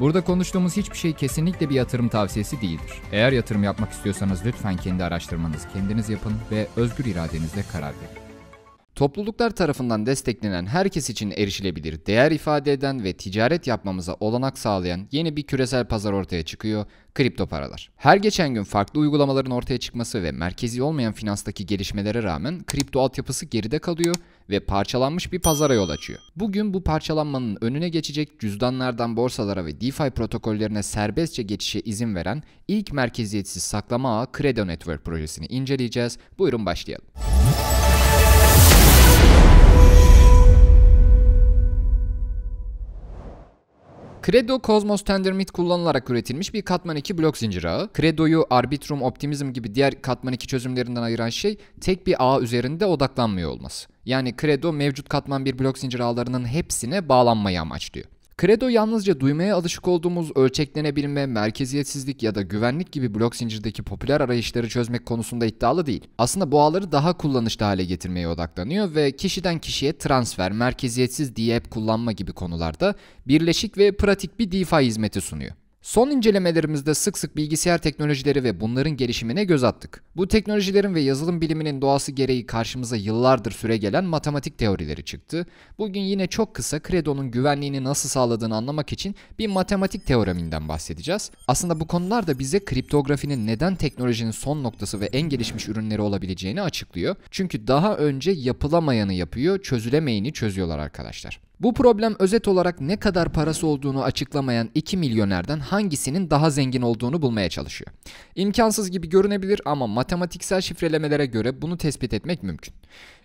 Burada konuştuğumuz hiçbir şey kesinlikle bir yatırım tavsiyesi değildir. Eğer yatırım yapmak istiyorsanız lütfen kendi araştırmanızı kendiniz yapın ve özgür iradenizle karar verin. Topluluklar tarafından desteklenen herkes için erişilebilir değer ifade eden ve ticaret yapmamıza olanak sağlayan yeni bir küresel pazar ortaya çıkıyor, kripto paralar. Her geçen gün farklı uygulamaların ortaya çıkması ve merkezi olmayan finanstaki gelişmelere rağmen kripto altyapısı geride kalıyor ve parçalanmış bir pazara yol açıyor. Bugün bu parçalanmanın önüne geçecek cüzdanlardan borsalara ve DeFi protokollerine serbestçe geçişe izin veren ilk merkeziyetsiz saklama ağı Credo Network projesini inceleyeceğiz. Buyurun başlayalım. Credo Cosmos Tendermint kullanılarak üretilmiş bir katman 2 blok zincir ağı. Credo'yu Arbitrum Optimism gibi diğer katman 2 çözümlerinden ayıran şey tek bir ağ üzerinde odaklanmıyor olması. Yani Credo mevcut katman 1 blok zincir ağlarının hepsine bağlanmayı amaçlıyor. Credo yalnızca duymaya alışık olduğumuz ölçeklenebilme, merkeziyetsizlik ya da güvenlik gibi blok zincirdeki popüler arayışları çözmek konusunda iddialı değil. Aslında bu ağları daha kullanışlı hale getirmeye odaklanıyor ve kişiden kişiye transfer, merkeziyetsiz DApp kullanma gibi konularda birleşik ve pratik bir DeFi hizmeti sunuyor. Son incelemelerimizde sık sık bilgisayar teknolojileri ve bunların gelişimine göz attık. Bu teknolojilerin ve yazılım biliminin doğası gereği karşımıza yıllardır süre gelen matematik teorileri çıktı. Bugün yine çok kısa Credo'nun güvenliğini nasıl sağladığını anlamak için bir matematik teoreminden bahsedeceğiz. Aslında bu konular da bize kriptografinin neden teknolojinin son noktası ve en gelişmiş ürünleri olabileceğini açıklıyor. Çünkü daha önce yapılamayanı yapıyor, çözülemeyeni çözüyorlar arkadaşlar. Bu problem özet olarak ne kadar parası olduğunu açıklamayan iki milyonerden hangisinin daha zengin olduğunu bulmaya çalışıyor. İmkansız gibi görünebilir ama matematiksel şifrelemelere göre bunu tespit etmek mümkün.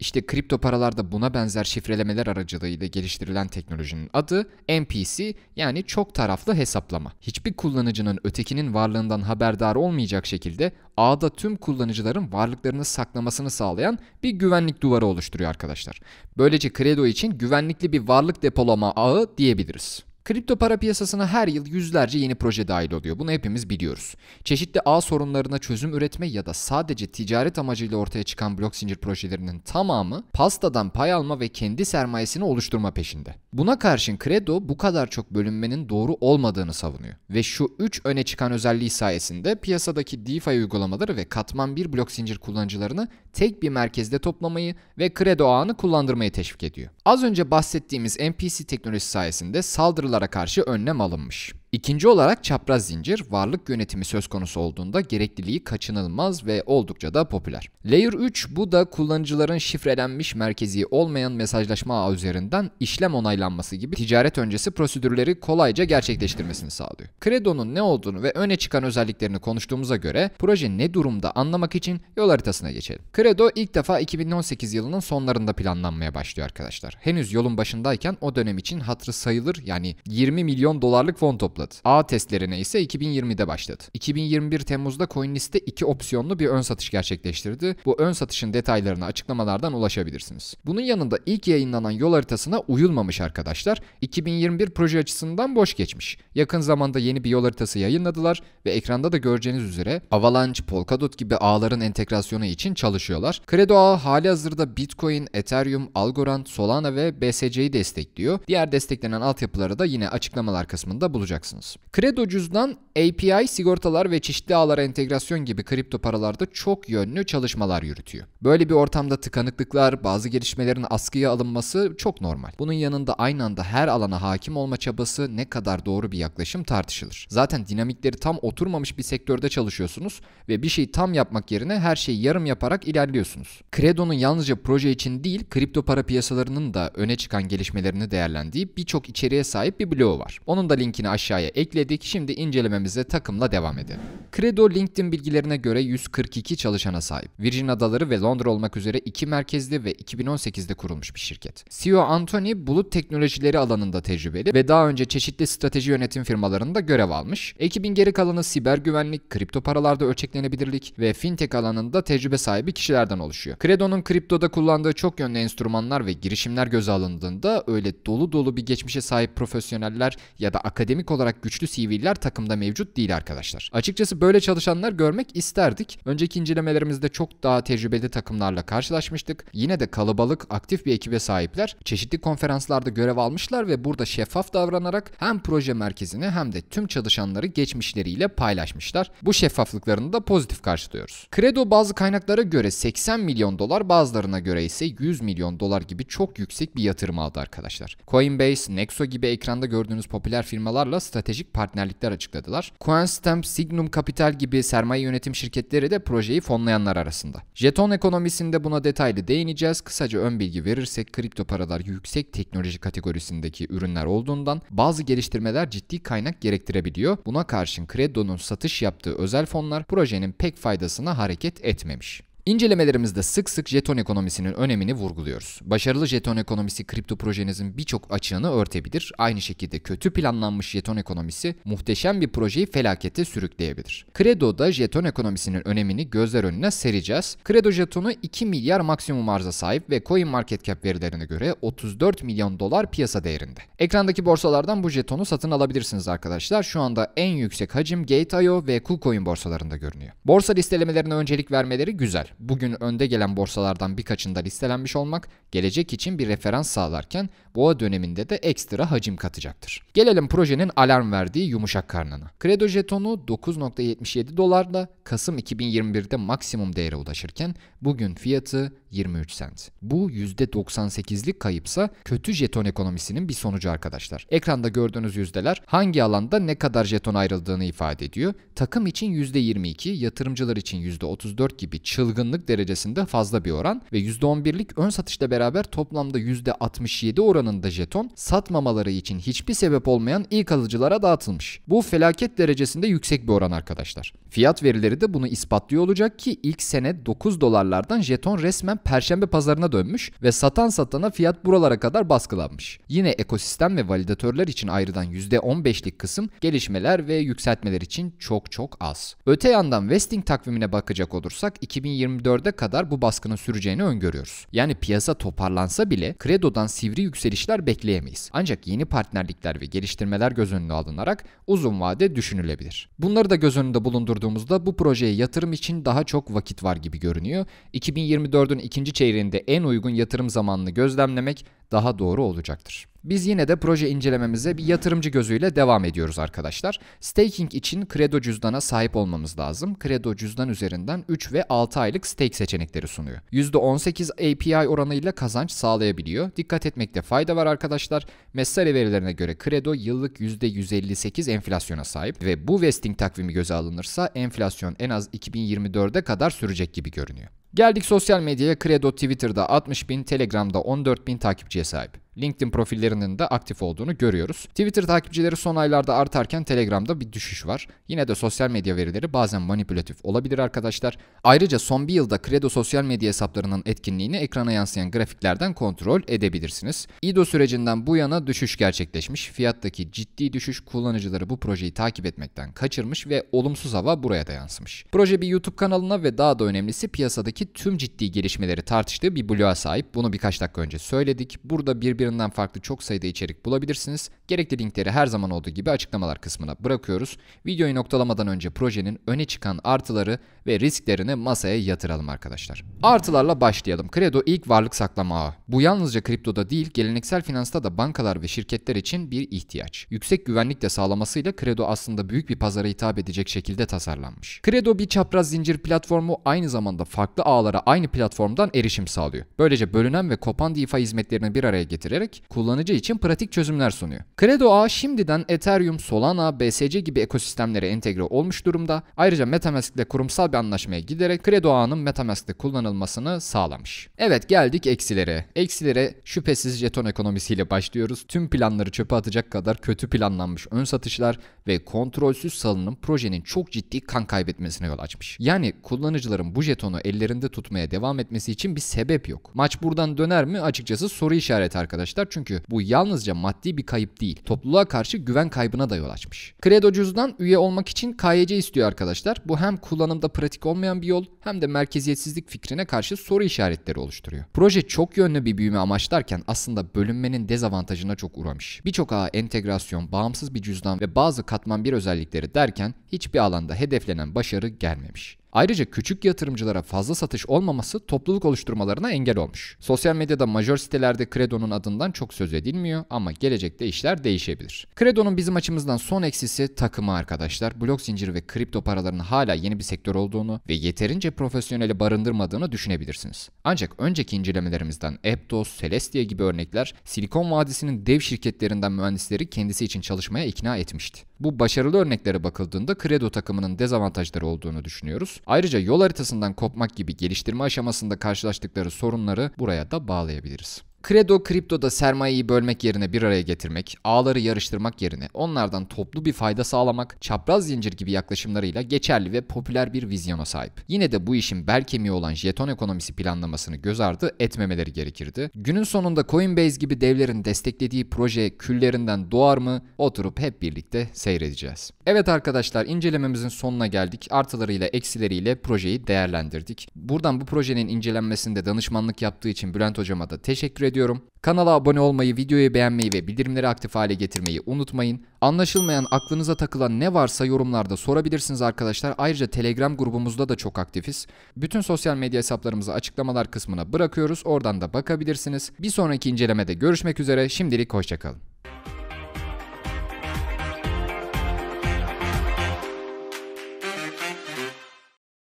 İşte kripto paralarda buna benzer şifrelemeler aracılığıyla geliştirilen teknolojinin adı MPC yani çok taraflı hesaplama. Hiçbir kullanıcının ötekinin varlığından haberdar olmayacak şekilde ağda tüm kullanıcıların varlıklarını saklamasını sağlayan bir güvenlik duvarı oluşturuyor arkadaşlar. Böylece Credo için güvenlikli bir varlık depolama ağı diyebiliriz. Kripto para piyasasına her yıl yüzlerce yeni proje dahil oluyor. Bunu hepimiz biliyoruz. Çeşitli ağ sorunlarına çözüm üretme ya da sadece ticaret amacıyla ortaya çıkan blok zincir projelerinin tamamı pastadan pay alma ve kendi sermayesini oluşturma peşinde. Buna karşın Credo bu kadar çok bölünmenin doğru olmadığını savunuyor. Ve şu 3 öne çıkan özelliği sayesinde piyasadaki DeFi uygulamaları ve katman bir blok zincir kullanıcılarını tek bir merkezde toplamayı ve Credo ağını kullandırmayı teşvik ediyor. Az önce bahsettiğimiz MPC teknolojisi sayesinde saldırı saldırılara karşı önlem alınmış. İkinci olarak çapraz zincir, varlık yönetimi söz konusu olduğunda gerekliliği kaçınılmaz ve oldukça da popüler. Layer 3 bu da kullanıcıların şifrelenmiş merkezi olmayan mesajlaşma ağı üzerinden işlem onaylanması gibi ticaret öncesi prosedürleri kolayca gerçekleştirmesini sağlıyor. Credo'nun ne olduğunu ve öne çıkan özelliklerini konuştuğumuza göre proje ne durumda anlamak için yol haritasına geçelim. Credo ilk defa 2018 yılının sonlarında planlanmaya başlıyor arkadaşlar. Henüz yolun başındayken o dönem için hatırı sayılır yani 20 milyon dolarlık fon topladı topladı. A testlerine ise 2020'de başladı. 2021 Temmuz'da CoinList'te iki opsiyonlu bir ön satış gerçekleştirdi. Bu ön satışın detaylarını açıklamalardan ulaşabilirsiniz. Bunun yanında ilk yayınlanan yol haritasına uyulmamış arkadaşlar. 2021 proje açısından boş geçmiş. Yakın zamanda yeni bir yol haritası yayınladılar ve ekranda da göreceğiniz üzere Avalanche, Polkadot gibi ağların entegrasyonu için çalışıyorlar. Credo ağ hali hazırda Bitcoin, Ethereum, Algorand, Solana ve BSC'yi destekliyor. Diğer desteklenen altyapıları da yine açıklamalar kısmında bulacaksınız alacaksınız. Credo cüzdan API sigortalar ve çeşitli ağlara entegrasyon gibi kripto paralarda çok yönlü çalışmalar yürütüyor. Böyle bir ortamda tıkanıklıklar, bazı gelişmelerin askıya alınması çok normal. Bunun yanında aynı anda her alana hakim olma çabası ne kadar doğru bir yaklaşım tartışılır. Zaten dinamikleri tam oturmamış bir sektörde çalışıyorsunuz ve bir şeyi tam yapmak yerine her şeyi yarım yaparak ilerliyorsunuz. Credo'nun yalnızca proje için değil, kripto para piyasalarının da öne çıkan gelişmelerini değerlendiği birçok içeriğe sahip bir bloğu var. Onun da linkini aşağıya aşağıya ekledik. Şimdi incelememize takımla devam edelim. Credo LinkedIn bilgilerine göre 142 çalışana sahip. Virgin Adaları ve Londra olmak üzere iki merkezli ve 2018'de kurulmuş bir şirket. CEO Anthony bulut teknolojileri alanında tecrübeli ve daha önce çeşitli strateji yönetim firmalarında görev almış. Ekibin geri kalanı siber güvenlik, kripto paralarda ölçeklenebilirlik ve fintech alanında tecrübe sahibi kişilerden oluşuyor. Credo'nun kriptoda kullandığı çok yönlü enstrümanlar ve girişimler göze alındığında öyle dolu dolu bir geçmişe sahip profesyoneller ya da akademik olarak olarak güçlü CV'ler takımda mevcut değil arkadaşlar. Açıkçası böyle çalışanlar görmek isterdik. Önceki incelemelerimizde çok daha tecrübeli takımlarla karşılaşmıştık. Yine de kalabalık, aktif bir ekibe sahipler. Çeşitli konferanslarda görev almışlar ve burada şeffaf davranarak hem proje merkezini hem de tüm çalışanları geçmişleriyle paylaşmışlar. Bu şeffaflıklarını da pozitif karşılıyoruz. Credo bazı kaynaklara göre 80 milyon dolar bazılarına göre ise 100 milyon dolar gibi çok yüksek bir yatırım aldı arkadaşlar. Coinbase, Nexo gibi ekranda gördüğünüz popüler firmalarla stratejik stratejik partnerlikler açıkladılar. Coinstamp, Signum Capital gibi sermaye yönetim şirketleri de projeyi fonlayanlar arasında. Jeton ekonomisinde buna detaylı değineceğiz. Kısaca ön bilgi verirsek kripto paralar yüksek teknoloji kategorisindeki ürünler olduğundan bazı geliştirmeler ciddi kaynak gerektirebiliyor. Buna karşın Credo'nun satış yaptığı özel fonlar projenin pek faydasına hareket etmemiş. İncelemelerimizde sık sık jeton ekonomisinin önemini vurguluyoruz. Başarılı jeton ekonomisi kripto projenizin birçok açığını örtebilir. Aynı şekilde kötü planlanmış jeton ekonomisi muhteşem bir projeyi felakete sürükleyebilir. Credo'da jeton ekonomisinin önemini gözler önüne sereceğiz. Credo jetonu 2 milyar maksimum arza sahip ve CoinMarketCap verilerine göre 34 milyon dolar piyasa değerinde. Ekrandaki borsalardan bu jetonu satın alabilirsiniz arkadaşlar. Şu anda en yüksek hacim Gate.io ve KuCoin borsalarında görünüyor. Borsa listelemelerine öncelik vermeleri güzel bugün önde gelen borsalardan birkaçında listelenmiş olmak gelecek için bir referans sağlarken boğa döneminde de ekstra hacim katacaktır. Gelelim projenin alarm verdiği yumuşak karnına. Kredo jetonu 9.77 dolarla Kasım 2021'de maksimum değere ulaşırken bugün fiyatı 23 sent. Bu %98'lik kayıpsa kötü jeton ekonomisinin bir sonucu arkadaşlar. Ekranda gördüğünüz yüzdeler hangi alanda ne kadar jeton ayrıldığını ifade ediyor. Takım için %22, yatırımcılar için %34 gibi çılgın kırgınlık derecesinde fazla bir oran ve %11'lik ön satışla beraber toplamda %67 oranında jeton satmamaları için hiçbir sebep olmayan ilk alıcılara dağıtılmış. Bu felaket derecesinde yüksek bir oran arkadaşlar. Fiyat verileri de bunu ispatlıyor olacak ki ilk sene 9 dolarlardan jeton resmen perşembe pazarına dönmüş ve satan satana fiyat buralara kadar baskılanmış. Yine ekosistem ve validatörler için ayrılan %15'lik kısım gelişmeler ve yükseltmeler için çok çok az. Öte yandan vesting takvimine bakacak olursak 2020 2024'e kadar bu baskının süreceğini öngörüyoruz. Yani piyasa toparlansa bile kredodan sivri yükselişler bekleyemeyiz. Ancak yeni partnerlikler ve geliştirmeler göz önüne alınarak uzun vade düşünülebilir. Bunları da göz önünde bulundurduğumuzda bu projeye yatırım için daha çok vakit var gibi görünüyor. 2024'ün ikinci çeyreğinde en uygun yatırım zamanını gözlemlemek daha doğru olacaktır. Biz yine de proje incelememize bir yatırımcı gözüyle devam ediyoruz arkadaşlar. Staking için Credo cüzdana sahip olmamız lazım. Credo cüzdan üzerinden 3 ve 6 aylık stake seçenekleri sunuyor. %18 API oranıyla kazanç sağlayabiliyor. Dikkat etmekte fayda var arkadaşlar. Messari verilerine göre Credo yıllık %158 enflasyona sahip ve bu vesting takvimi göze alınırsa enflasyon en az 2024'e kadar sürecek gibi görünüyor. Geldik sosyal medyaya Credo Twitter'da 60 bin, Telegram'da 14 bin takipçiye sahip. LinkedIn profillerinin de aktif olduğunu görüyoruz. Twitter takipçileri son aylarda artarken Telegram'da bir düşüş var. Yine de sosyal medya verileri bazen manipülatif olabilir arkadaşlar. Ayrıca son bir yılda Credo sosyal medya hesaplarının etkinliğini ekrana yansıyan grafiklerden kontrol edebilirsiniz. İDO sürecinden bu yana düşüş gerçekleşmiş. Fiyattaki ciddi düşüş kullanıcıları bu projeyi takip etmekten kaçırmış ve olumsuz hava buraya da yansımış. Proje bir YouTube kanalına ve daha da önemlisi piyasadaki tüm ciddi gelişmeleri tartıştığı bir bloğa sahip. Bunu birkaç dakika önce söyledik. Burada birbirine başlıklarından farklı çok sayıda içerik bulabilirsiniz. Gerekli linkleri her zaman olduğu gibi açıklamalar kısmına bırakıyoruz. Videoyu noktalamadan önce projenin öne çıkan artıları ve risklerini masaya yatıralım arkadaşlar. Artılarla başlayalım. Credo ilk varlık saklama ağı. Bu yalnızca kriptoda değil, geleneksel finansta da bankalar ve şirketler için bir ihtiyaç. Yüksek güvenlik de sağlamasıyla Credo aslında büyük bir pazara hitap edecek şekilde tasarlanmış. Credo bir çapraz zincir platformu aynı zamanda farklı ağlara aynı platformdan erişim sağlıyor. Böylece bölünen ve kopan DeFi hizmetlerini bir araya getiren getirerek kullanıcı için pratik çözümler sunuyor. Credo ağ şimdiden Ethereum, Solana, BSC gibi ekosistemlere entegre olmuş durumda. Ayrıca MetaMask ile kurumsal bir anlaşmaya giderek Credo ağının MetaMask'te kullanılmasını sağlamış. Evet geldik eksilere. Eksilere şüphesiz jeton ekonomisiyle başlıyoruz. Tüm planları çöpe atacak kadar kötü planlanmış ön satışlar ve kontrolsüz salınım projenin çok ciddi kan kaybetmesine yol açmış. Yani kullanıcıların bu jetonu ellerinde tutmaya devam etmesi için bir sebep yok. Maç buradan döner mi açıkçası soru işareti arkadaşlar arkadaşlar. Çünkü bu yalnızca maddi bir kayıp değil. Topluluğa karşı güven kaybına da yol açmış. Credo cüzdan üye olmak için KYC istiyor arkadaşlar. Bu hem kullanımda pratik olmayan bir yol hem de merkeziyetsizlik fikrine karşı soru işaretleri oluşturuyor. Proje çok yönlü bir büyüme amaçlarken aslında bölünmenin dezavantajına çok uğramış. Birçok ağa entegrasyon, bağımsız bir cüzdan ve bazı katman bir özellikleri derken hiçbir alanda hedeflenen başarı gelmemiş. Ayrıca küçük yatırımcılara fazla satış olmaması topluluk oluşturmalarına engel olmuş. Sosyal medyada majör sitelerde Credo'nun adından çok söz edilmiyor ama gelecekte işler değişebilir. Credo'nun bizim açımızdan son eksisi takımı arkadaşlar. Blok zinciri ve kripto paraların hala yeni bir sektör olduğunu ve yeterince profesyoneli barındırmadığını düşünebilirsiniz. Ancak önceki incelemelerimizden Aptos, Celestia gibi örnekler Silikon Vadisi'nin dev şirketlerinden mühendisleri kendisi için çalışmaya ikna etmişti. Bu başarılı örneklere bakıldığında Credo takımının dezavantajları olduğunu düşünüyoruz. Ayrıca yol haritasından kopmak gibi geliştirme aşamasında karşılaştıkları sorunları buraya da bağlayabiliriz. Credo kriptoda sermayeyi bölmek yerine bir araya getirmek, ağları yarıştırmak yerine onlardan toplu bir fayda sağlamak, çapraz zincir gibi yaklaşımlarıyla geçerli ve popüler bir vizyona sahip. Yine de bu işin bel kemiği olan jeton ekonomisi planlamasını göz ardı etmemeleri gerekirdi. Günün sonunda Coinbase gibi devlerin desteklediği proje küllerinden doğar mı? Oturup hep birlikte seyredeceğiz. Evet arkadaşlar incelememizin sonuna geldik. Artılarıyla eksileriyle projeyi değerlendirdik. Buradan bu projenin incelenmesinde danışmanlık yaptığı için Bülent hocama da teşekkür ediyorum. Kanala abone olmayı, videoyu beğenmeyi ve bildirimleri aktif hale getirmeyi unutmayın. Anlaşılmayan, aklınıza takılan ne varsa yorumlarda sorabilirsiniz arkadaşlar. Ayrıca Telegram grubumuzda da çok aktifiz. Bütün sosyal medya hesaplarımızı açıklamalar kısmına bırakıyoruz. Oradan da bakabilirsiniz. Bir sonraki incelemede görüşmek üzere. Şimdilik hoşçakalın.